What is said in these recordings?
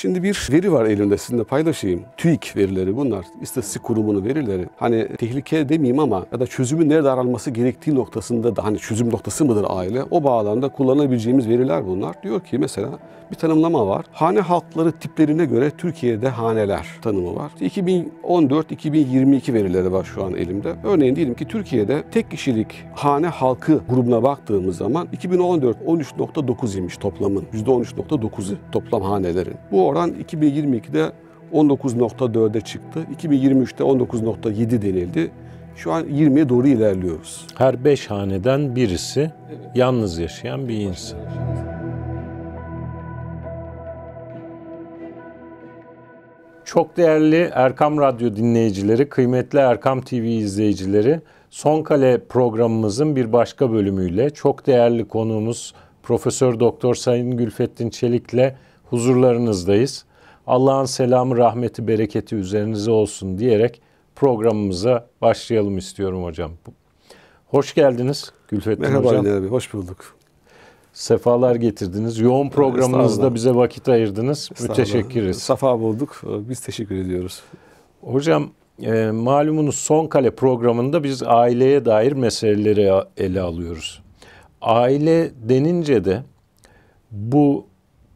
Şimdi bir veri var elimde sizinle paylaşayım. TÜİK verileri bunlar. İstatistik kurumunun verileri. Hani tehlike demeyeyim ama ya da çözümün nerede aranması gerektiği noktasında da hani çözüm noktası mıdır aile? O bağlamda kullanabileceğimiz veriler bunlar. Diyor ki mesela bir tanımlama var. Hane halkları tiplerine göre Türkiye'de haneler tanımı var. 2014-2022 verileri var şu an elimde. Örneğin diyelim ki Türkiye'de tek kişilik hane halkı grubuna baktığımız zaman 2014 13.9 imiş toplamın. %13.9'u toplam hanelerin. Bu oran 2022'de 19.4'e çıktı. 2023'te 19.7 denildi. Şu an 20'ye doğru ilerliyoruz. Her 5 haneden birisi evet. yalnız yaşayan bir insan. Çok değerli Erkam Radyo dinleyicileri, kıymetli Erkam TV izleyicileri, Son Kale programımızın bir başka bölümüyle çok değerli konuğumuz Profesör Doktor Sayın Gülfettin Çelik'le huzurlarınızdayız. Allah'ın selamı, rahmeti, bereketi üzerinize olsun diyerek programımıza başlayalım istiyorum hocam. Hoş geldiniz Gülfettin Merhaba hocam. Merhaba abi, hoş bulduk. Sefalar getirdiniz. Yoğun programınızda bize vakit ayırdınız. Müteşekkiriz. Safa bulduk. Biz teşekkür ediyoruz. Hocam e, malumunuz Son Kale programında biz aileye dair meseleleri ele alıyoruz. Aile denince de bu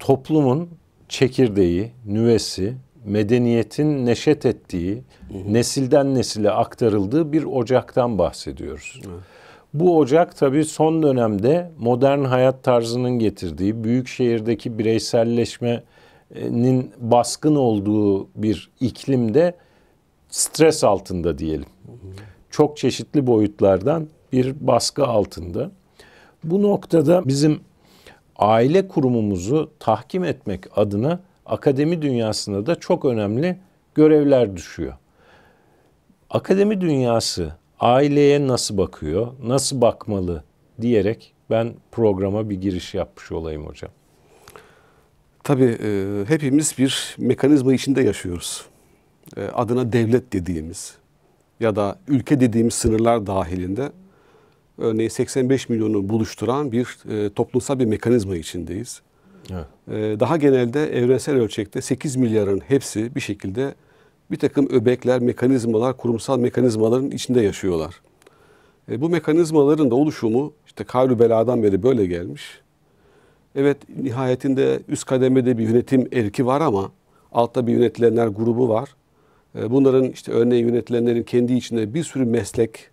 toplumun çekirdeği, nüvesi, medeniyetin neşet ettiği, nesilden nesile aktarıldığı bir ocaktan bahsediyoruz. Bu ocak tabii son dönemde modern hayat tarzının getirdiği, büyük şehirdeki bireyselleşmenin baskın olduğu bir iklimde stres altında diyelim. Çok çeşitli boyutlardan bir baskı altında. Bu noktada bizim aile kurumumuzu tahkim etmek adına akademi dünyasında da çok önemli görevler düşüyor. Akademi dünyası aileye nasıl bakıyor, nasıl bakmalı diyerek ben programa bir giriş yapmış olayım hocam. Tabii e, hepimiz bir mekanizma içinde yaşıyoruz. E, adına devlet dediğimiz ya da ülke dediğimiz sınırlar dahilinde örneğin 85 milyonu buluşturan bir e, toplumsal bir mekanizma içindeyiz. Evet. E, daha genelde evrensel ölçekte 8 milyarın hepsi bir şekilde bir takım öbekler, mekanizmalar, kurumsal mekanizmaların içinde yaşıyorlar. E, bu mekanizmaların da oluşumu işte Kayrı Bela'dan beri böyle gelmiş. Evet nihayetinde üst kademede bir yönetim erki var ama altta bir yönetilenler grubu var. E, bunların işte örneğin yönetilenlerin kendi içinde bir sürü meslek,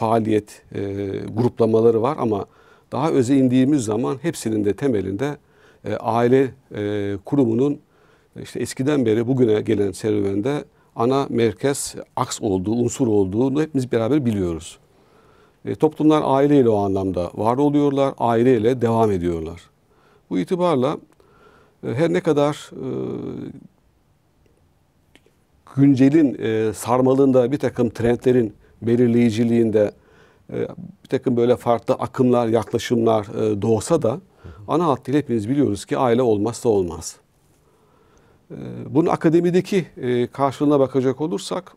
faaliyet e, gruplamaları var ama daha öze indiğimiz zaman hepsinin de temelinde e, aile e, kurumunun e, işte eskiden beri bugüne gelen serüvende ana merkez aks olduğu, unsur olduğunu hepimiz beraber biliyoruz. E, toplumlar aileyle o anlamda var oluyorlar, aileyle devam ediyorlar. Bu itibarla e, her ne kadar e, güncelin e, sarmalında bir takım trendlerin belirleyiciliğinde e, bir takım böyle farklı akımlar, yaklaşımlar e, doğsa da ana hattıyla hepimiz biliyoruz ki aile olmazsa olmaz. E, bunun akademideki karşılığına bakacak olursak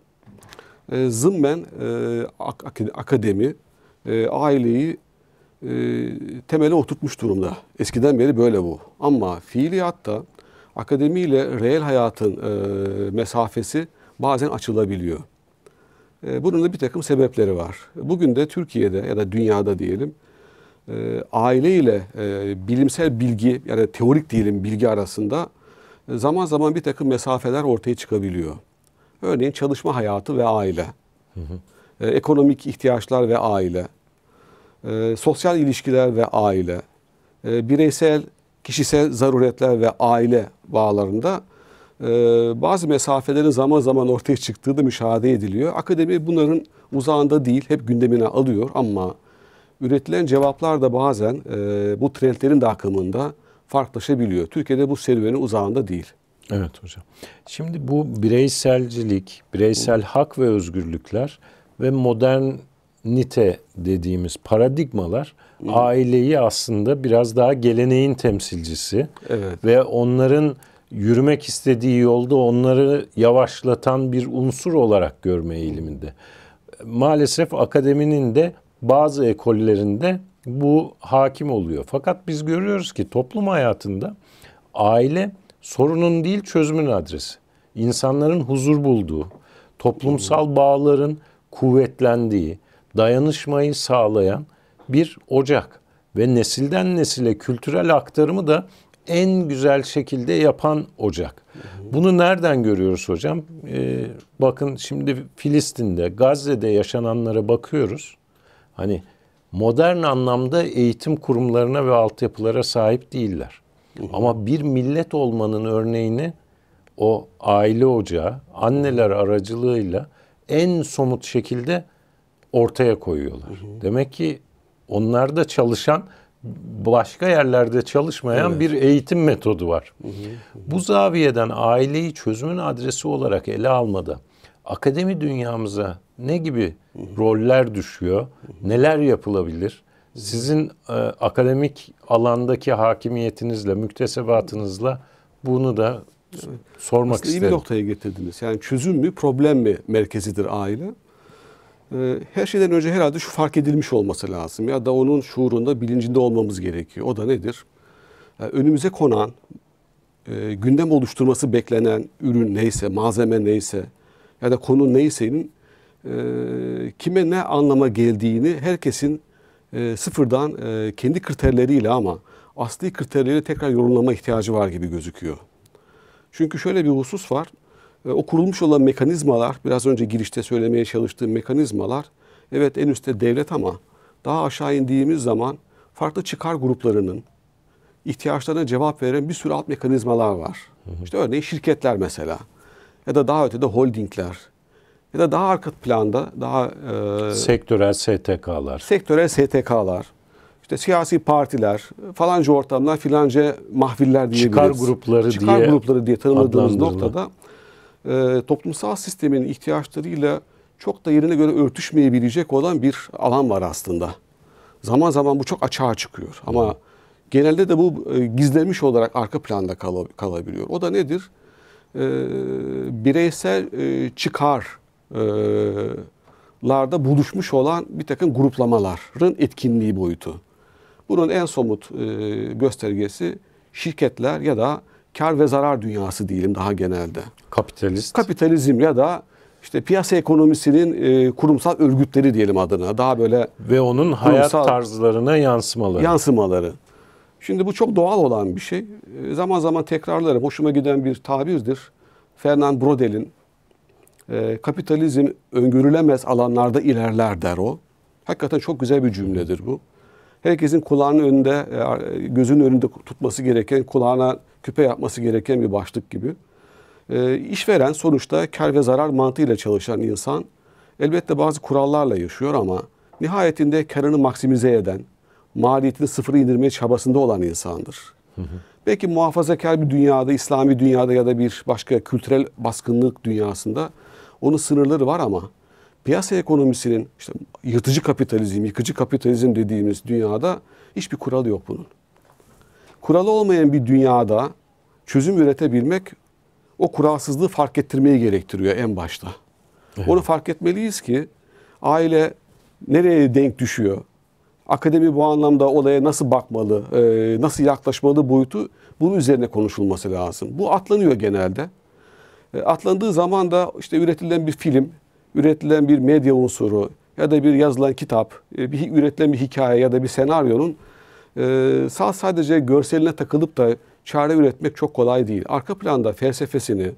zımmen akademi aileyi temele oturtmuş durumda. Eskiden beri böyle bu. Ama fiiliyatta akademi ile reel hayatın mesafesi bazen açılabiliyor. Ee, bunun da bir takım sebepleri var. Bugün de Türkiye'de ya da dünyada diyelim e, aile ile e, bilimsel bilgi yani teorik diyelim bilgi arasında e, zaman zaman bir takım mesafeler ortaya çıkabiliyor. Örneğin çalışma hayatı ve aile, hı hı. ekonomik ihtiyaçlar ve aile, sosyal ilişkiler ve aile, bireysel, kişisel zaruretler ve aile bağlarında ee, bazı mesafelerin zaman zaman ortaya çıktığı da müşahede ediliyor. Akademi bunların uzağında değil, hep gündemine alıyor ama üretilen cevaplar da bazen e, bu trendlerin de akımında farklılaşabiliyor. Türkiye'de bu serüvenin uzağında değil. Evet hocam. Şimdi bu bireyselcilik, bireysel hak ve özgürlükler ve modern nite dediğimiz paradigmalar aileyi aslında biraz daha geleneğin temsilcisi evet. ve onların yürümek istediği yolda onları yavaşlatan bir unsur olarak görme eğiliminde. Maalesef akademinin de bazı ekollerinde bu hakim oluyor. Fakat biz görüyoruz ki toplum hayatında aile sorunun değil çözümün adresi. İnsanların huzur bulduğu, toplumsal bağların kuvvetlendiği, dayanışmayı sağlayan bir ocak ve nesilden nesile kültürel aktarımı da en güzel şekilde yapan ocak. Bunu nereden görüyoruz hocam? Ee, bakın şimdi Filistin'de, Gazze'de yaşananlara bakıyoruz. Hani modern anlamda eğitim kurumlarına ve altyapılara sahip değiller. Ama bir millet olmanın örneğini o aile ocağı, anneler aracılığıyla en somut şekilde ortaya koyuyorlar. Demek ki onlar da çalışan başka yerlerde çalışmayan evet. bir eğitim metodu var. Bu zaviyeden aileyi çözümün adresi olarak ele almada akademi dünyamıza ne gibi roller düşüyor, neler yapılabilir? Sizin e, akademik alandaki hakimiyetinizle, müktesebatınızla bunu da sormak Aslında isterim. iyi bir noktaya getirdiniz. Yani çözüm mü, problem mi merkezidir aile? Ee, her şeyden önce herhalde şu fark edilmiş olması lazım ya da onun şuurunda, bilincinde olmamız gerekiyor. O da nedir? önümüze konan, e, gündem oluşturması beklenen ürün neyse, malzeme neyse ya da konu neyse'nin e, kime ne anlama geldiğini herkesin e, sıfırdan kendi kriterleriyle ama asli kriterleriyle tekrar yorumlama ihtiyacı var gibi gözüküyor. Çünkü şöyle bir husus var. Ee, o kurulmuş olan mekanizmalar, biraz önce girişte söylemeye çalıştığım mekanizmalar, evet en üstte devlet ama daha aşağı indiğimiz zaman farklı çıkar gruplarının ihtiyaçlarına cevap veren bir sürü alt mekanizmalar var. İşte örneğin şirketler mesela ya da daha ötede holdingler ya da daha arka planda daha... E, sektörel STK'lar. Sektörel STK'lar. İşte siyasi partiler, falanca ortamlar, filanca mahviller diyebiliriz. Çıkar grupları Çıkar diye grupları diye tanımladığımız noktada e, toplumsal sistemin ihtiyaçlarıyla çok da yerine göre örtüşmeyebilecek olan bir alan var aslında. Zaman zaman bu çok açığa çıkıyor ama genelde de bu e, gizlenmiş olarak arka planda kal- kalabiliyor. O da nedir? E, bireysel e, çıkar e, buluşmuş olan bir takım gruplamaların etkinliği boyutu. Bunun en somut e, göstergesi şirketler ya da kar ve zarar dünyası diyelim daha genelde. Kapitalist. Kapitalizm ya da işte piyasa ekonomisinin e, kurumsal örgütleri diyelim adına. Daha böyle ve onun hayat tarzlarına yansımaları. Yansımaları. Şimdi bu çok doğal olan bir şey. E, zaman zaman tekrarlarım. Hoşuma giden bir tabirdir. Fernand Brodel'in e, kapitalizm öngörülemez alanlarda ilerler der o. Hakikaten çok güzel bir cümledir bu. Herkesin kulağının önünde, e, gözünün önünde tutması gereken, kulağına küpe yapması gereken bir başlık gibi. E, işveren sonuçta kar ve zarar mantığıyla çalışan insan elbette bazı kurallarla yaşıyor ama nihayetinde karını maksimize eden, maliyetini sıfıra indirmeye çabasında olan insandır. Belki muhafazakar bir dünyada, İslami dünyada ya da bir başka kültürel baskınlık dünyasında onun sınırları var ama piyasa ekonomisinin işte yırtıcı kapitalizm, yıkıcı kapitalizm dediğimiz dünyada hiçbir kural yok bunun kuralı olmayan bir dünyada çözüm üretebilmek o kuralsızlığı fark ettirmeyi gerektiriyor en başta. Evet. Onu fark etmeliyiz ki aile nereye denk düşüyor? Akademi bu anlamda olaya nasıl bakmalı, e, nasıl yaklaşmalı boyutu bunun üzerine konuşulması lazım. Bu atlanıyor genelde. E, atlandığı zaman da işte üretilen bir film, üretilen bir medya unsuru ya da bir yazılan kitap, e, bir üretilen bir hikaye ya da bir senaryonun e, ee, sağ sadece görseline takılıp da çare üretmek çok kolay değil. Arka planda felsefesini,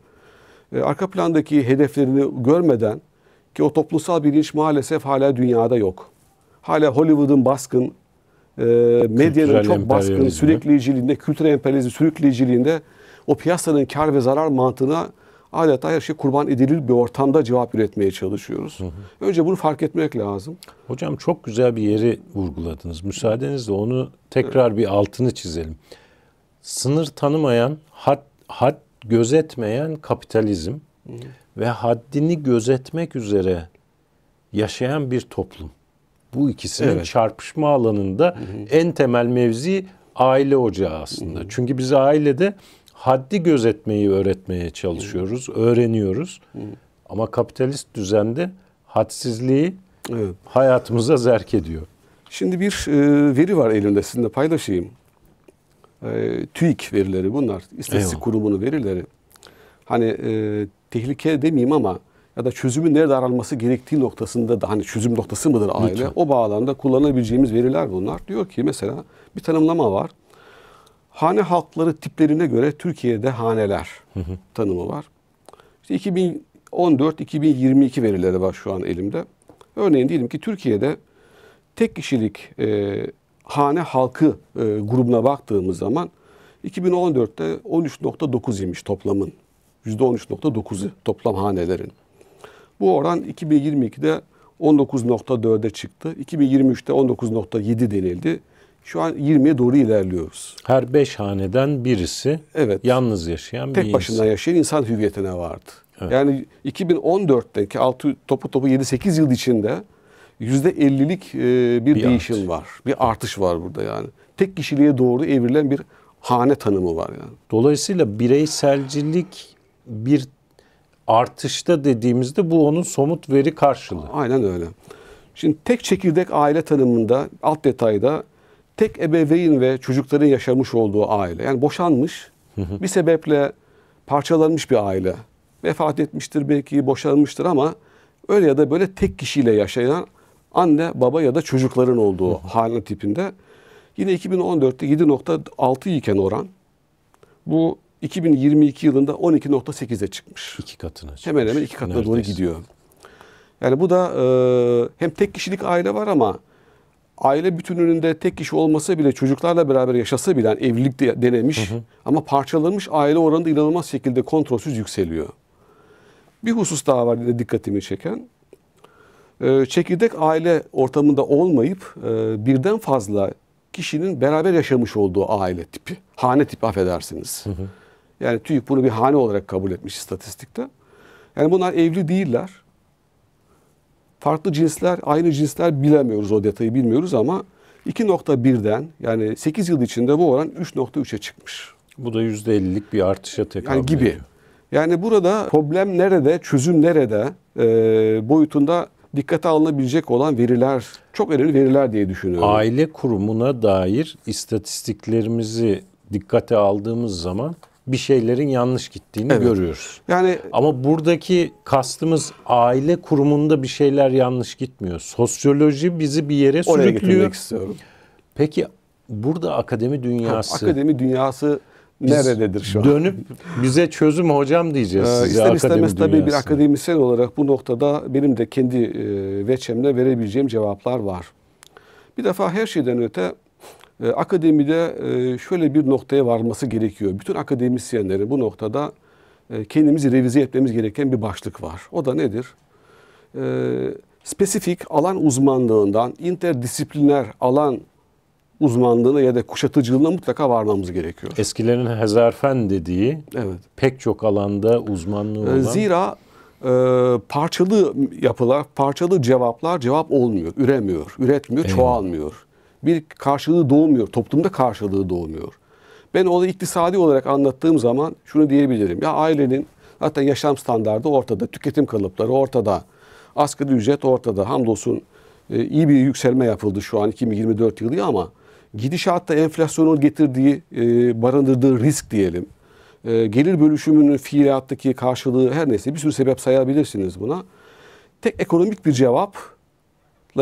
e, arka plandaki hedeflerini görmeden ki o toplumsal bilinç maalesef hala dünyada yok. Hala Hollywood'un baskın, e, medyanın çok baskın, sürükleyiciliğinde, kültürel emperyalizmi sürükleyiciliğinde o piyasanın kar ve zarar mantığına adeta her şey kurban edilir bir ortamda cevap üretmeye çalışıyoruz. Hı hı. Önce bunu fark etmek lazım. Hocam çok güzel bir yeri vurguladınız. Müsaadenizle onu tekrar evet. bir altını çizelim. Sınır tanımayan, had, had gözetmeyen kapitalizm hı. ve haddini gözetmek üzere yaşayan bir toplum. Bu ikisinin evet. çarpışma alanında hı hı. en temel mevzi aile ocağı aslında. Hı hı. Çünkü biz ailede haddi gözetmeyi öğretmeye çalışıyoruz, öğreniyoruz. Ama kapitalist düzende hadsizliği evet. hayatımıza zerk ediyor. Şimdi bir e, veri var elimde sizinle paylaşayım. E, TÜİK verileri bunlar. İstatistik Kurumunun verileri. Hani e, tehlike demeyeyim ama ya da çözümün nerede aranması gerektiği noktasında da hani çözüm noktası mıdır aile? Lütfen. O bağlamda kullanabileceğimiz veriler bunlar. Diyor ki mesela bir tanımlama var. Hane halkları tiplerine göre Türkiye'de haneler tanımı var. İşte 2014-2022 verileri var şu an elimde. Örneğin diyelim ki Türkiye'de tek kişilik e, hane halkı e, grubuna baktığımız zaman 2014'te 13.9 imiş toplamın. %13.9'u toplam hanelerin. Bu oran 2022'de 19.4'e çıktı. 2023'te 19.7 denildi. Şu an 20'ye doğru ilerliyoruz. Her beş haneden birisi evet. yalnız yaşayan Tek bir Tek başına yaşayan insan hüviyetine vardı. Evet. Yani 2014'teki 6 topu topu 7-8 yıl içinde yüzde %50'lik e, bir, bir değişim artış. var. Bir artış var burada yani. Tek kişiliğe doğru evrilen bir hane tanımı var yani. Dolayısıyla bireyselcilik bir artışta dediğimizde bu onun somut veri karşılığı. Aynen öyle. Şimdi tek çekirdek aile tanımında alt detayda tek ebeveyn ve çocukların yaşamış olduğu aile. Yani boşanmış, bir sebeple parçalanmış bir aile. Vefat etmiştir belki, boşanmıştır ama öyle ya da böyle tek kişiyle yaşayan anne, baba ya da çocukların olduğu hı tipinde. Yine 2014'te 7.6 iken oran bu 2022 yılında 12.8'e çıkmış. İki katına çıkmış. Hemen hemen iki katına Neredeyse. doğru gidiyor. Yani bu da e, hem tek kişilik aile var ama aile bütününde tek kişi olmasa bile çocuklarla beraber yaşasa bile yani evlilik de denemiş hı hı. ama parçalanmış aile oranında inanılmaz şekilde kontrolsüz yükseliyor. Bir husus daha var yine dikkatimi çeken. Ee, çekirdek aile ortamında olmayıp e, birden fazla kişinin beraber yaşamış olduğu aile tipi. Hane tipi affedersiniz. Hı hı. Yani TÜİK bunu bir hane olarak kabul etmiş istatistikte. Yani bunlar evli değiller farklı cinsler, aynı cinsler bilemiyoruz o detayı bilmiyoruz ama 2.1'den yani 8 yıl içinde bu oran 3.3'e çıkmış. Bu da %50'lik bir artışa tekabül yani gibi. ediyor. Yani burada problem nerede, çözüm nerede e, boyutunda dikkate alınabilecek olan veriler, çok önemli veriler diye düşünüyorum. Aile kurumuna dair istatistiklerimizi dikkate aldığımız zaman bir şeylerin yanlış gittiğini evet. görüyoruz. Yani ama buradaki kastımız aile kurumunda bir şeyler yanlış gitmiyor. Sosyoloji bizi bir yere oraya sürüklüyor. istiyorum. Peki burada akademi dünyası ha, akademi dünyası nerededir şu an? Dönüp bize çözüm hocam diyeceğiz ee, size ister istemez tabii bir akademisyen olarak bu noktada benim de kendi e, veçemle verebileceğim cevaplar var. Bir defa her şeyden öte ee, e, akademide şöyle bir noktaya varması gerekiyor. Bütün akademisyenlerin bu noktada e, kendimizi revize etmemiz gereken bir başlık var. O da nedir? Ee, spesifik alan uzmanlığından interdisipliner alan uzmanlığına ya da kuşatıcılığına mutlaka varmamız gerekiyor. Eskilerin hezarfen dediği evet. pek çok alanda uzmanlığı ee, olan. Zira e, parçalı yapılar, parçalı cevaplar cevap olmuyor, üremiyor, üretmiyor, evet. çoğalmıyor bir karşılığı doğmuyor. Toplumda karşılığı doğmuyor. Ben olayı iktisadi olarak anlattığım zaman şunu diyebilirim. Ya ailenin zaten yaşam standardı ortada, tüketim kalıpları ortada, asgari ücret ortada. Hamdolsun e, iyi bir yükselme yapıldı şu an 2024 yılı ama gidişatta enflasyonun getirdiği, e, barındırdığı risk diyelim. E, gelir bölüşümünün fiiliyattaki karşılığı her neyse bir sürü sebep sayabilirsiniz buna. Tek ekonomik bir cevapla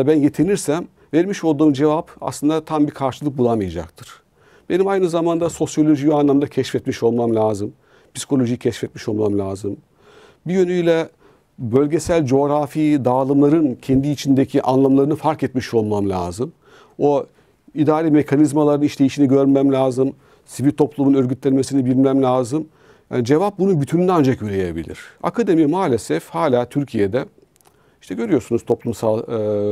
ben yetinirsem vermiş olduğum cevap aslında tam bir karşılık bulamayacaktır. Benim aynı zamanda sosyolojiyi anlamda keşfetmiş olmam lazım. Psikolojiyi keşfetmiş olmam lazım. Bir yönüyle bölgesel coğrafi dağılımların kendi içindeki anlamlarını fark etmiş olmam lazım. O idari mekanizmaların işleyişini görmem lazım. Sivil toplumun örgütlenmesini bilmem lazım. Yani cevap bunun bütününü ancak üreyebilir. Akademi maalesef hala Türkiye'de işte görüyorsunuz toplumsal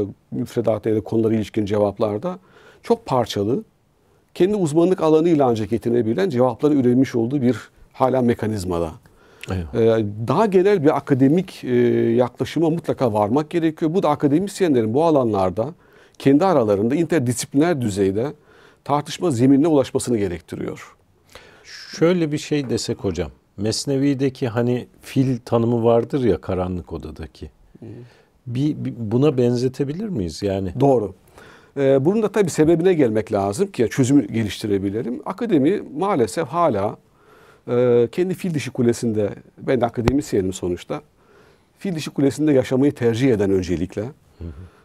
e, müfredata ya da konulara ilişkin cevaplarda çok parçalı, kendi uzmanlık alanıyla ancak yetinebilen cevapları üretmiş olduğu bir hala mekanizmada. Evet. E, daha genel bir akademik e, yaklaşıma mutlaka varmak gerekiyor. Bu da akademisyenlerin bu alanlarda kendi aralarında interdisipliner düzeyde tartışma zeminine ulaşmasını gerektiriyor. Şöyle bir şey desek hocam. Mesnevi'deki hani fil tanımı vardır ya karanlık odadaki bir, bir buna benzetebilir miyiz yani? Doğru. Ee, bunun da tabii sebebine gelmek lazım ki çözümü geliştirebilirim. Akademi maalesef hala e, kendi fil dişi kulesinde, ben de akademisyenim sonuçta, fil dişi kulesinde yaşamayı tercih eden öncelikle. Hı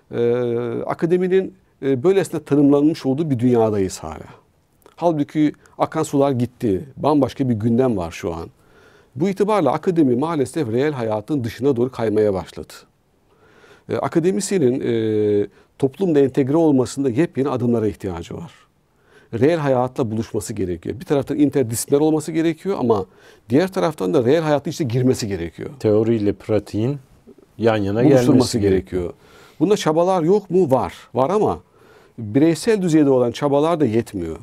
hı. E, akademinin e, böylesine tanımlanmış olduğu bir dünyadayız hala. Halbuki akan sular gitti, bambaşka bir gündem var şu an. Bu itibarla akademi maalesef reel hayatın dışına doğru kaymaya başladı. E, akademisyenin e, toplumda entegre olmasında yepyeni adımlara ihtiyacı var. Reel hayatla buluşması gerekiyor. Bir taraftan interdisipliner olması gerekiyor ama diğer taraftan da reel hayatta işte girmesi gerekiyor. Teoriyle pratiğin yan yana gelmesi gerekiyor. gerekiyor. Bunda çabalar yok mu? Var. Var ama bireysel düzeyde olan çabalar da yetmiyor.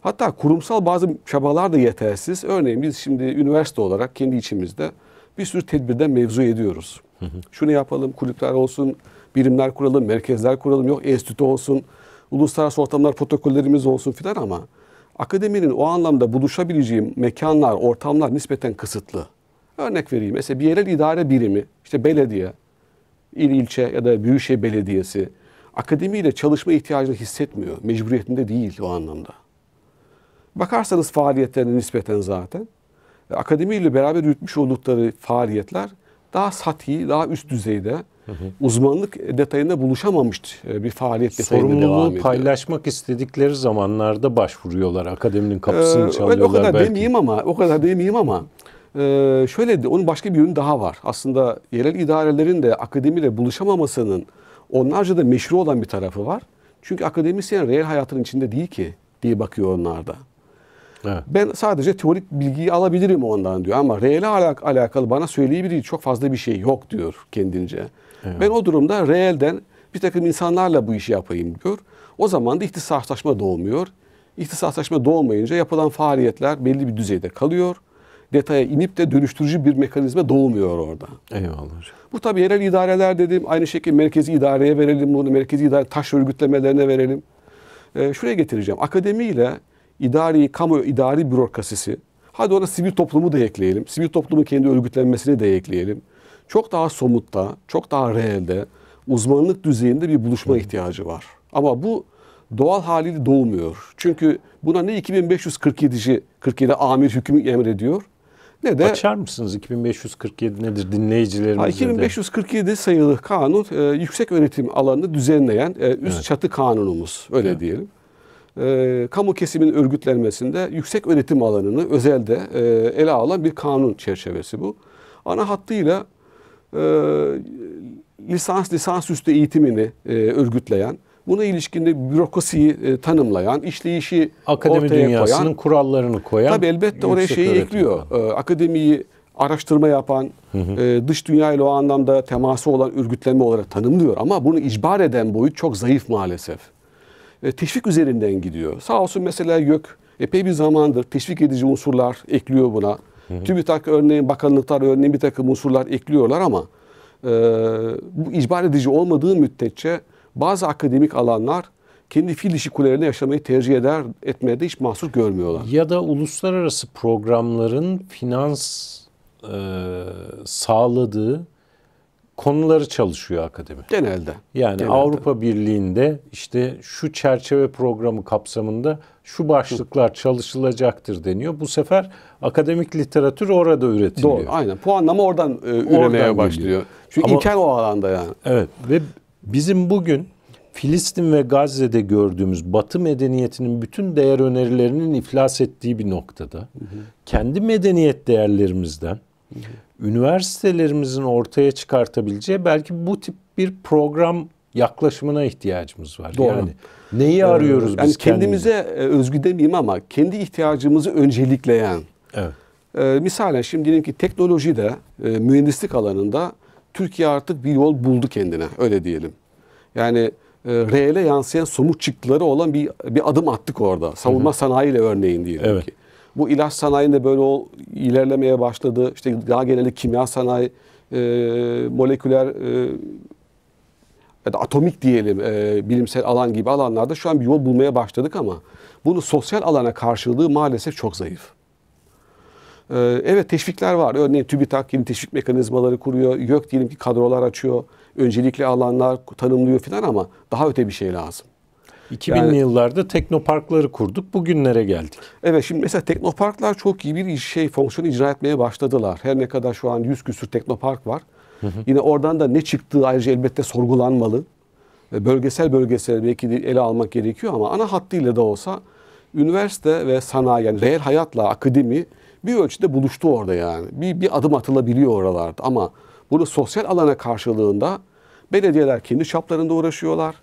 Hatta kurumsal bazı çabalar da yetersiz. Örneğin biz şimdi üniversite olarak kendi içimizde bir sürü tedbirden mevzu ediyoruz. Şunu yapalım, kulüpler olsun, birimler kuralım, merkezler kuralım, yok enstitü olsun, uluslararası ortamlar protokollerimiz olsun filan ama akademinin o anlamda buluşabileceği mekanlar, ortamlar nispeten kısıtlı. Örnek vereyim. Mesela bir yerel idare birimi, işte belediye, il ilçe ya da büyükşehir belediyesi akademiyle çalışma ihtiyacını hissetmiyor. Mecburiyetinde değil o anlamda. Bakarsanız faaliyetlerine nispeten zaten e, akademiyle beraber yürütmüş oldukları faaliyetler daha sati, daha üst düzeyde hı hı. uzmanlık detayında buluşamamış e, bir faaliyet detayında devam ediyor. Sorumluluğu paylaşmak istedikleri zamanlarda başvuruyorlar. Akademinin kapısını ee, çalıyorlar öyle o kadar belki. demeyeyim ama o kadar demeyeyim ama ee, şöyle de onun başka bir yönü daha var. Aslında yerel idarelerin de akademiyle buluşamamasının onlarca da meşru olan bir tarafı var. Çünkü akademisyen reel hayatın içinde değil ki diye bakıyor onlarda. Evet. Ben sadece teorik bilgiyi alabilirim ondan diyor ama reyle alak alakalı bana söyleyebileceği çok fazla bir şey yok diyor kendince. Evet. Ben o durumda reelden bir takım insanlarla bu işi yapayım diyor. O zaman da ihtisaslaşma doğmuyor. İhtisaslaşma doğmayınca yapılan faaliyetler belli bir düzeyde kalıyor. Detaya inip de dönüştürücü bir mekanizma doğmuyor orada. Eyvallah Bu tabii yerel idareler dedim. Aynı şekilde merkezi idareye verelim bunu. Merkezi idare taş örgütlemelerine verelim. Ee, şuraya getireceğim. Akademiyle idari, kamu idari bürokrasisi, hadi orada sivil toplumu da ekleyelim, sivil toplumun kendi örgütlenmesini de ekleyelim. Çok daha somutta, çok daha reelde, uzmanlık düzeyinde bir buluşma ihtiyacı var. Ama bu doğal haliyle doğmuyor. Çünkü buna ne 2547'ci 47 amir hükmü emrediyor ne de açar mısınız 2547 nedir dinleyicilerimize? 2547 de. sayılı kanun e, yüksek öğretim alanını düzenleyen e, üst evet. çatı kanunumuz öyle evet. diyelim e, kamu kesimin örgütlenmesinde yüksek öğretim alanını özelde e, ele alan bir kanun çerçevesi bu. Ana hattıyla e, lisans lisansüstü eğitimini e, örgütleyen, buna ilişkinde bürokrasiyi e, tanımlayan, işleyişi Akademi ortaya dünyasının kurallarını koyan. Tabii elbette oraya şeyi ekliyor. E, akademiyi araştırma yapan, hı hı. E, dış dünya ile o anlamda teması olan örgütlenme olarak tanımlıyor. Ama bunu icbar eden boyut çok zayıf maalesef. E, teşvik üzerinden gidiyor. Sağ olsun mesela YÖK epey bir zamandır teşvik edici unsurlar ekliyor buna. Hı TÜBİTAK örneğin, bakanlıklar örneğin bir takım unsurlar ekliyorlar ama e, bu icbar edici olmadığı müddetçe bazı akademik alanlar kendi fil dişi kulelerinde yaşamayı tercih eder etmeye de hiç mahsur görmüyorlar. Ya da uluslararası programların finans e, sağladığı konuları çalışıyor akademi. Genelde. Yani Genelde. Avrupa Birliği'nde işte şu çerçeve programı kapsamında şu başlıklar çalışılacaktır deniyor. Bu sefer akademik literatür orada üretiliyor. Doğru, aynen. Puanlama oradan e, üremeye oradan başlıyor. Geliyor. Çünkü Ama, imkan o alanda yani. Evet ve bizim bugün Filistin ve Gazze'de gördüğümüz Batı medeniyetinin bütün değer önerilerinin iflas ettiği bir noktada hı hı. kendi medeniyet değerlerimizden hı hı üniversitelerimizin ortaya çıkartabileceği belki bu tip bir program yaklaşımına ihtiyacımız var. Doğru. Yani neyi ee, arıyoruz ee, biz kendimize kendimiz? E, özgü demeyeyim ama kendi ihtiyacımızı öncelikleyen. Evet. E, misalen şimdi diyelim ki teknolojide, e, mühendislik alanında Türkiye artık bir yol buldu kendine öyle diyelim. Yani e, reele yansıyan somut çıktıları olan bir bir adım attık orada. Savunma Hı-hı. sanayiyle örneğin diyelim evet. ki. Bu ilaç sanayinde böyle o ilerlemeye başladı. İşte daha genelde kimya sanayi, e, moleküler e, ya da atomik diyelim e, bilimsel alan gibi alanlarda şu an bir yol bulmaya başladık ama bunu sosyal alana karşılığı maalesef çok zayıf. E, evet teşvikler var. Örneğin TÜBİTAK yeni teşvik mekanizmaları kuruyor. YÖK diyelim ki kadrolar açıyor. Öncelikli alanlar tanımlıyor falan ama daha öte bir şey lazım. 2000'li yani, yıllarda teknoparkları kurduk. Bugünlere geldik. Evet şimdi mesela teknoparklar çok iyi bir şey fonksiyonu icra etmeye başladılar. Her ne kadar şu an 100 küsür teknopark var. Hı hı. Yine oradan da ne çıktığı ayrıca elbette sorgulanmalı. E, bölgesel bölgesel belki de ele almak gerekiyor ama ana hattıyla da olsa üniversite ve sanayi yani reel hayatla akademi bir ölçüde buluştu orada yani. Bir, bir adım atılabiliyor oralarda ama bunu sosyal alana karşılığında belediyeler kendi çaplarında uğraşıyorlar.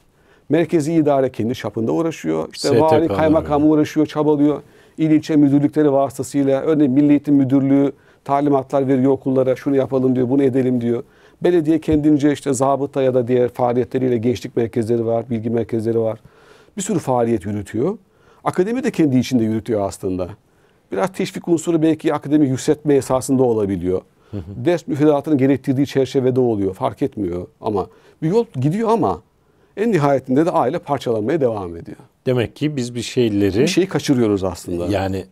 Merkezi idare kendi çapında uğraşıyor. İşte STK vali kaymakamı uğraşıyor, çabalıyor. İl ilçe müdürlükleri vasıtasıyla örneğin Milli Eğitim Müdürlüğü talimatlar veriyor okullara şunu yapalım diyor, bunu edelim diyor. Belediye kendince işte zabıta ya da diğer faaliyetleriyle gençlik merkezleri var, bilgi merkezleri var. Bir sürü faaliyet yürütüyor. Akademi de kendi içinde yürütüyor aslında. Biraz teşvik unsuru belki akademi yükseltme esasında olabiliyor. Hı hı. Ders müfredatının gerektirdiği çerçevede oluyor. Fark etmiyor ama bir yol gidiyor ama en nihayetinde de aile parçalanmaya devam ediyor. Demek ki biz bir şeyleri... Bir şeyi kaçırıyoruz aslında. Yani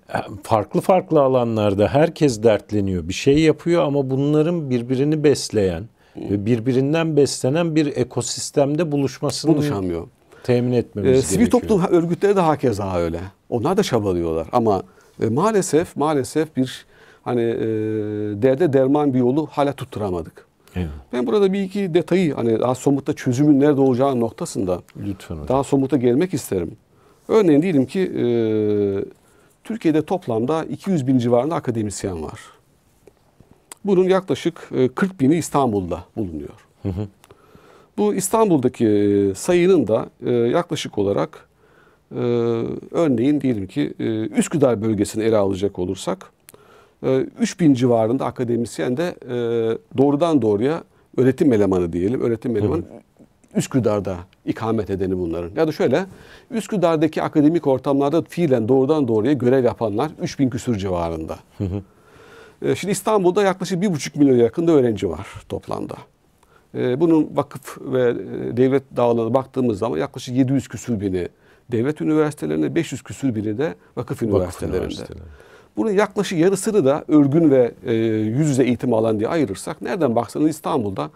farklı farklı alanlarda herkes dertleniyor. Bir şey yapıyor ama bunların birbirini besleyen ve birbirinden beslenen bir ekosistemde buluşmasını... Buluşamıyor. Temin etmemiz ee, gerekiyor. Sivil toplum örgütleri de hakeza öyle. Onlar da çabalıyorlar ama e, maalesef maalesef bir hani e, derde derman bir yolu hala tutturamadık. Evet. Ben burada bir iki detayı hani daha somutta çözümün nerede olacağı noktasında Lütfen hocam. daha somuta gelmek isterim. Örneğin diyelim ki e, Türkiye'de toplamda 200 bin civarında akademisyen var. Bunun yaklaşık 40 e, bini İstanbul'da bulunuyor. Hı hı. Bu İstanbul'daki e, sayının da e, yaklaşık olarak örneğin diyelim ki Üsküdar bölgesini ele alacak olursak 3000 ee, civarında akademisyen de e, doğrudan doğruya öğretim elemanı diyelim. Öğretim elemanı Hı. Üsküdar'da ikamet edeni bunların. Ya da şöyle Üsküdar'daki akademik ortamlarda fiilen doğrudan doğruya görev yapanlar 3000 küsur civarında. Ee, şimdi İstanbul'da yaklaşık 1,5 milyon yakında öğrenci var toplamda. Ee, bunun vakıf ve e, devlet dağılığına baktığımız zaman yaklaşık 700 küsur bini devlet üniversitelerinde, 500 küsur bini de vakıf, vakıf üniversitelerinde. üniversitelerinde. Bunun yaklaşık yarısını da örgün ve e, yüz yüze eğitim alan diye ayırırsak nereden baksanız İstanbul'da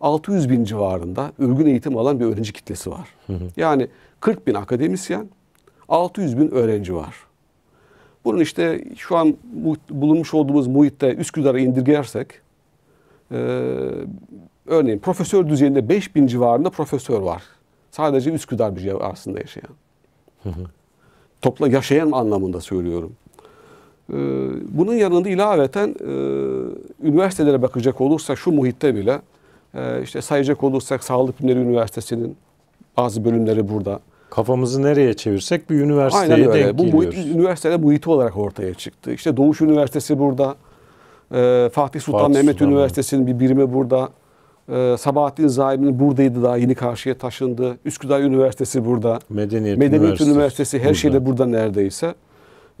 600 bin civarında örgün eğitim alan bir öğrenci kitlesi var. Hı hı. Yani 40 bin akademisyen, 600 bin öğrenci var. Bunun işte şu an bulunmuş olduğumuz muhitte Üsküdar'a indirgersek, e, örneğin profesör düzeyinde 5 bin civarında profesör var. Sadece Üsküdar bir arasında yaşayan. Hı hı. Topla yaşayan anlamında söylüyorum. Ee, bunun yanında ilaveten e, üniversitelere bakacak olursak şu muhitte bile e, işte sayacak olursak Sağlık Bilimleri Üniversitesi'nin bazı bölümleri burada. Kafamızı nereye çevirsek bir üniversiteye Aynen öyle. denk Bu geliyoruz. muhit, üniversiteler muhiti olarak ortaya çıktı. İşte Doğuş Üniversitesi burada. E, Fatih Sultan Fatih Mehmet Sultan Üniversitesi'nin bir birimi burada. Sabahattin Zaim'in buradaydı daha yeni karşıya taşındı. Üsküdar Üniversitesi burada. Medeniyet, Medeniyet Üniversitesi, Üniversitesi her burada. şeyde burada neredeyse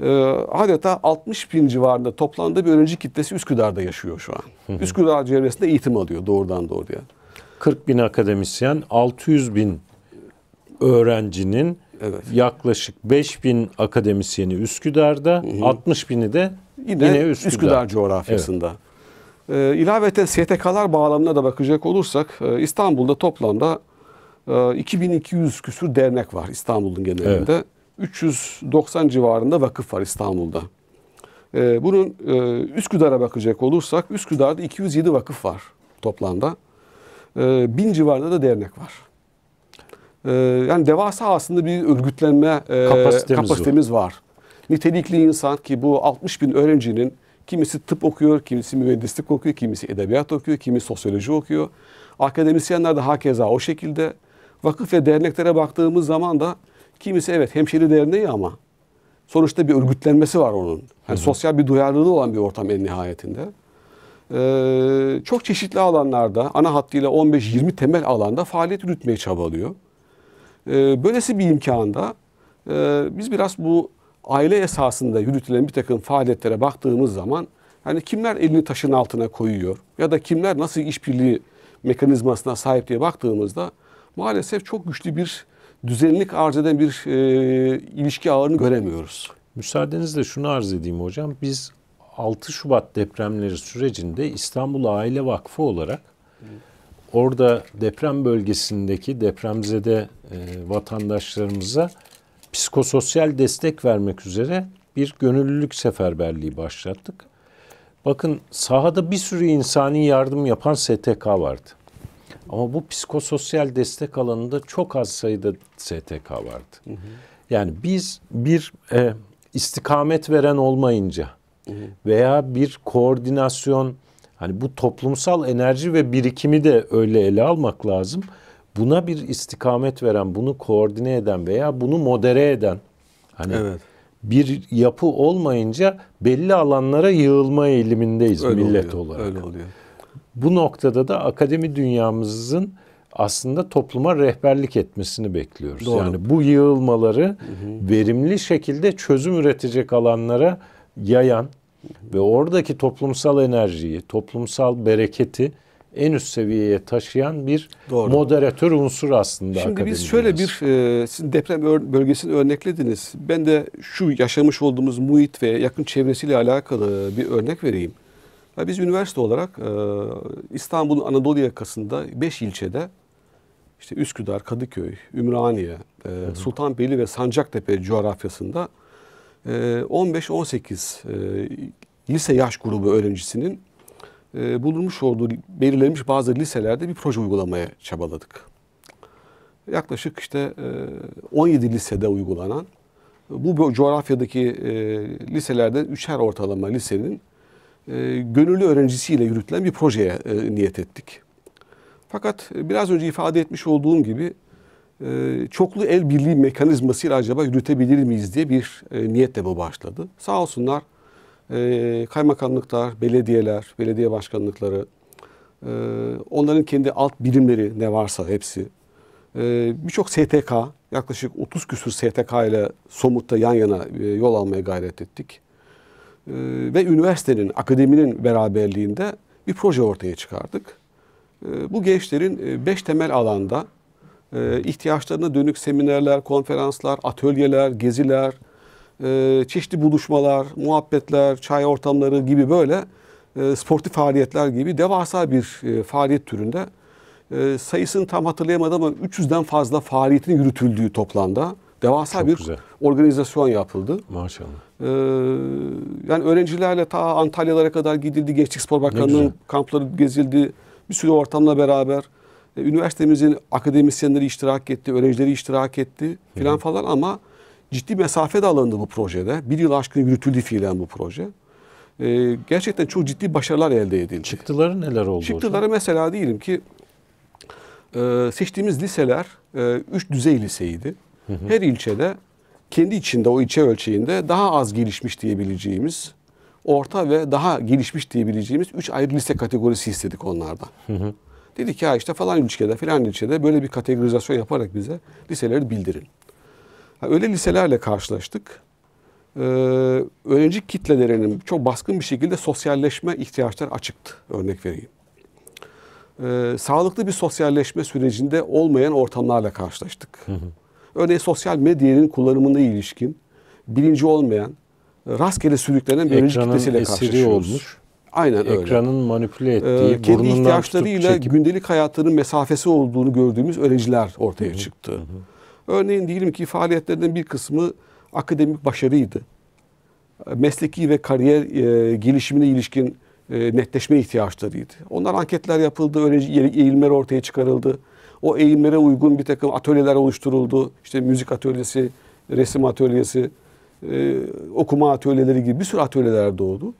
e, adeta 60 bin civarında toplandığı bir öğrenci kitlesi Üsküdar'da yaşıyor şu an. Üsküdar çevresinde eğitim alıyor doğrudan doğruya. 40 bin akademisyen, 600 bin öğrencinin evet. yaklaşık 5 bin akademisyeni Üsküdar'da, hı hı. 60 bini de yine, yine Üsküdar. Üsküdar coğrafyasında. Evet. E, ee, ilavete STK'lar bağlamına da bakacak olursak e, İstanbul'da toplamda e, 2200 küsur dernek var İstanbul'un genelinde. Evet. 390 civarında vakıf var İstanbul'da. Ee, bunun e, Üsküdar'a bakacak olursak Üsküdar'da 207 vakıf var toplamda. E, bin civarında da dernek var. Ee, yani devasa aslında bir örgütlenme kapasitemiz, kapasitemiz var. var. Nitelikli insan ki bu 60 bin öğrencinin kimisi tıp okuyor, kimisi mühendislik okuyor, kimisi edebiyat okuyor, kimisi sosyoloji okuyor. Akademisyenler de hakeza o şekilde. Vakıf ve derneklere baktığımız zaman da Kimisi evet hemşeri derneği ama sonuçta bir örgütlenmesi var onun. Yani hı hı. sosyal bir duyarlılığı olan bir ortam en nihayetinde. Ee, çok çeşitli alanlarda ana hattıyla 15-20 temel alanda faaliyet yürütmeye çabalıyor. Ee, böylesi bir imkanda e, biz biraz bu aile esasında yürütülen bir takım faaliyetlere baktığımız zaman yani kimler elini taşın altına koyuyor ya da kimler nasıl işbirliği mekanizmasına sahip diye baktığımızda maalesef çok güçlü bir düzenlik arz eden bir e, ilişki ağını göremiyoruz. Müsaadenizle şunu arz edeyim hocam. Biz 6 Şubat depremleri sürecinde İstanbul Aile Vakfı olarak orada deprem bölgesindeki depremzede e, vatandaşlarımıza psikososyal destek vermek üzere bir gönüllülük seferberliği başlattık. Bakın sahada bir sürü insani yardım yapan STK vardı. Ama bu psikososyal destek alanında çok az sayıda STK vardı. Hı hı. Yani biz bir e, istikamet veren olmayınca hı hı. veya bir koordinasyon hani bu toplumsal enerji ve birikimi de öyle ele almak lazım. Buna bir istikamet veren, bunu koordine eden veya bunu modere eden hani evet bir yapı olmayınca belli alanlara yığılma eğilimindeyiz öyle millet oluyor, olarak. Öyle oluyor. Bu noktada da akademi dünyamızın aslında topluma rehberlik etmesini bekliyoruz. Doğru. Yani bu yığılmaları verimli şekilde çözüm üretecek alanlara yayan ve oradaki toplumsal enerjiyi, toplumsal bereketi en üst seviyeye taşıyan bir Doğru. moderatör unsur aslında. Şimdi biz şöyle bir e, sizin deprem bölgesini örneklediniz. Ben de şu yaşamış olduğumuz muhit ve yakın çevresiyle alakalı bir örnek vereyim. Biz üniversite olarak e, İstanbul'un Anadolu yakasında 5 ilçede işte Üsküdar, Kadıköy, Ümraniye, e, Sultanbeyli ve Sancaktepe coğrafyasında 15-18 e, lise yaş grubu öğrencisinin bulunmuş olduğu, belirlenmiş bazı liselerde bir proje uygulamaya çabaladık. Yaklaşık işte 17 lisede uygulanan bu coğrafyadaki liselerde üçer ortalama lisenin e, gönüllü öğrencisiyle yürütülen bir projeye e, niyet ettik. Fakat e, biraz önce ifade etmiş olduğum gibi çoklu el birliği mekanizmasıyla acaba yürütebilir miyiz diye bir niyetle bu başladı. Sağ olsunlar kaymakamlıklar, belediyeler, belediye başkanlıkları, onların kendi alt birimleri ne varsa hepsi, birçok STK, yaklaşık 30 küsur STK ile somutta yan yana yol almaya gayret ettik. Ee, ve üniversitenin, akademinin beraberliğinde bir proje ortaya çıkardık. Ee, bu gençlerin e, beş temel alanda e, ihtiyaçlarına dönük seminerler, konferanslar, atölyeler, geziler, e, çeşitli buluşmalar, muhabbetler, çay ortamları gibi böyle sportif faaliyetler gibi devasa bir faaliyet türünde sayısını tam hatırlayamadım ama 300'den fazla faaliyetin yürütüldüğü toplamda devasa Çok bir güzel. organizasyon yapıldı. Maşallah. Ee, yani öğrencilerle ta Antalya'lara kadar gidildi. Gençlik Spor Bakanlığı'nın kampları gezildi. Bir sürü ortamla beraber. Ee, üniversitemizin akademisyenleri iştirak etti, öğrencileri iştirak etti filan falan ama ciddi mesafe de alındı bu projede. Bir yıl aşkın yürütüldü fiilen bu proje. Ee, gerçekten çok ciddi başarılar elde edildi. Çıktıları neler oldu? Çıktıları hocam? mesela diyelim ki e, seçtiğimiz liseler e, üç düzey liseydi. Hı hı. Her ilçede kendi içinde o ilçe ölçeğinde daha az gelişmiş diyebileceğimiz, orta ve daha gelişmiş diyebileceğimiz üç ayrı lise kategorisi istedik onlardan. Hı hı. Dedik ya işte falan ilçede filan ilçede böyle bir kategorizasyon yaparak bize liseleri bildirin. Yani öyle liselerle karşılaştık. Ee, öğrenci kitlelerinin çok baskın bir şekilde sosyalleşme ihtiyaçları açıktı. Örnek vereyim. Ee, sağlıklı bir sosyalleşme sürecinde olmayan ortamlarla karşılaştık. Hı hı. Örneğin sosyal medyanın kullanımına ilişkin bilinci olmayan, e, rastgele sürüklenen bir öğrenci kitlesiyle karşılaşıyoruz. olmuş. Aynen Ekranın öyle. Ekranın manipüle e, ettiği, ee, kendi ihtiyaçlarıyla çekip... gündelik hayatının mesafesi olduğunu gördüğümüz öğrenciler ortaya hı çıktı. Hı-hı. Örneğin diyelim ki faaliyetlerinin bir kısmı akademik başarıydı. E, mesleki ve kariyer e, gelişimine ilişkin e, netleşme ihtiyaçlarıydı. Onlar anketler yapıldı, öğrenci eğilimler ortaya çıkarıldı o eğimlere uygun bir takım atölyeler oluşturuldu. İşte müzik atölyesi, resim atölyesi, e, okuma atölyeleri gibi bir sürü atölyeler doğdu.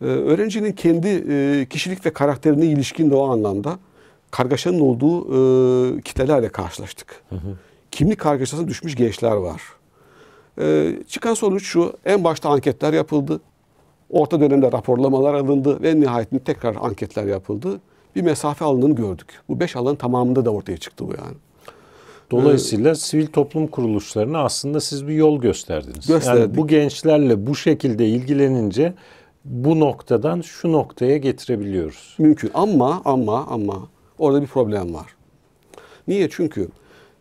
E, öğrencinin kendi e, kişilik ve karakterine ilişkin de o anlamda kargaşanın olduğu e, kitlelerle karşılaştık. Hı hı. Kimlik kargaşasına düşmüş gençler var. E, çıkan sonuç şu, en başta anketler yapıldı. Orta dönemde raporlamalar alındı ve nihayetinde tekrar anketler yapıldı bir mesafe alındığını gördük. Bu beş alanın tamamında da ortaya çıktı bu yani. Dolayısıyla ee, sivil toplum kuruluşlarına aslında siz bir yol gösterdiniz. Gösterdik. Yani bu gençlerle bu şekilde ilgilenince bu noktadan şu noktaya getirebiliyoruz. Mümkün ama ama ama orada bir problem var. Niye? Çünkü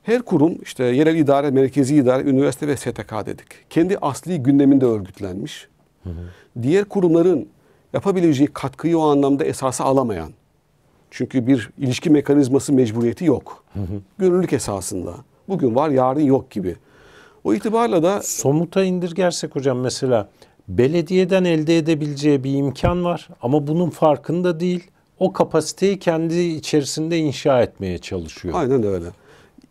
her kurum işte yerel idare, merkezi idare, üniversite ve STK dedik. Kendi asli gündeminde örgütlenmiş. Hı hı. Diğer kurumların yapabileceği katkıyı o anlamda esası alamayan çünkü bir ilişki mekanizması mecburiyeti yok. Hı hı. Gönüllülük esasında. Bugün var yarın yok gibi. O itibarla da... Somuta indirgersek hocam mesela belediyeden elde edebileceği bir imkan var ama bunun farkında değil. O kapasiteyi kendi içerisinde inşa etmeye çalışıyor. Aynen öyle.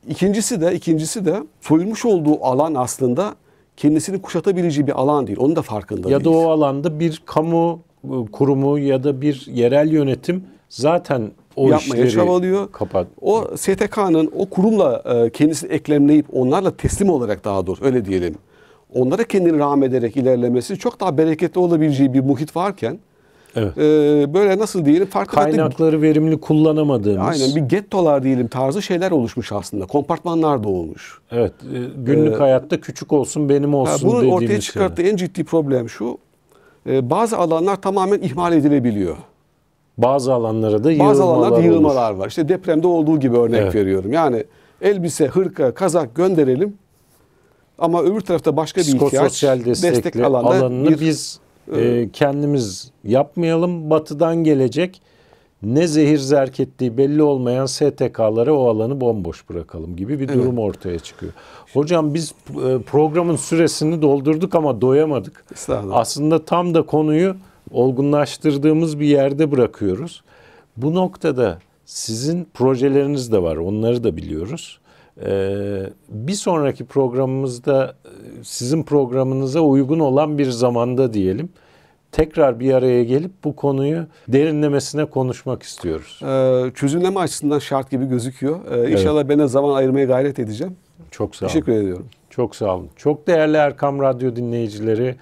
İkincisi de ikincisi de soyulmuş olduğu alan aslında kendisini kuşatabileceği bir alan değil. Onun da farkında ya değil. Ya da o alanda bir kamu e, kurumu ya da bir yerel yönetim zaten o yapmaya işleri çabalıyor. Kapat. O STK'nın o kurumla e, kendisini eklemleyip onlarla teslim olarak daha doğrusu öyle diyelim. Onlara kendini rağm ederek ilerlemesi çok daha bereketli olabileceği bir muhit varken Evet. E, böyle nasıl diyelim farklı kaynakları adlı, verimli kullanamadığımız. Aynen bir gettolar diyelim tarzı şeyler oluşmuş aslında. Kompartmanlar da olmuş. Evet. E, günlük ee, hayatta küçük olsun benim olsun dediğimiz Bunun ortaya çıkarttığı şeyler. en ciddi problem şu. E, bazı alanlar tamamen ihmal edilebiliyor. Bazı alanlara da yığılmalar Bazı alanlarda yığılmalar var. İşte depremde olduğu gibi örnek evet. veriyorum. Yani elbise, hırka, kazak gönderelim ama öbür tarafta başka bir ihtiyaç destek alanda alanını bir, biz e, e, kendimiz yapmayalım. Batıdan gelecek ne zehir zerk ettiği belli olmayan STK'lara o alanı bomboş bırakalım gibi bir durum evet. ortaya çıkıyor. Hocam biz e, programın süresini doldurduk ama doyamadık. Aslında tam da konuyu olgunlaştırdığımız bir yerde bırakıyoruz. Bu noktada sizin projeleriniz de var. Onları da biliyoruz. Ee, bir sonraki programımızda sizin programınıza uygun olan bir zamanda diyelim tekrar bir araya gelip bu konuyu derinlemesine konuşmak istiyoruz. Ee, çözümleme açısından şart gibi gözüküyor. Ee, evet. İnşallah ben de zaman ayırmaya gayret edeceğim. Çok sağ olun. Teşekkür ediyorum. Çok sağ olun. Çok değerli Erkam Radyo dinleyicileri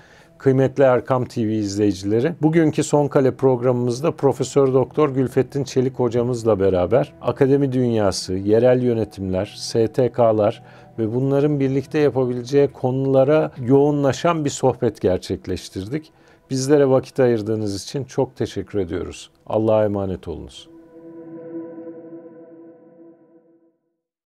kıymetli Erkam TV izleyicileri. Bugünkü Son Kale programımızda Profesör Doktor Gülfettin Çelik hocamızla beraber akademi dünyası, yerel yönetimler, STK'lar ve bunların birlikte yapabileceği konulara yoğunlaşan bir sohbet gerçekleştirdik. Bizlere vakit ayırdığınız için çok teşekkür ediyoruz. Allah'a emanet olunuz.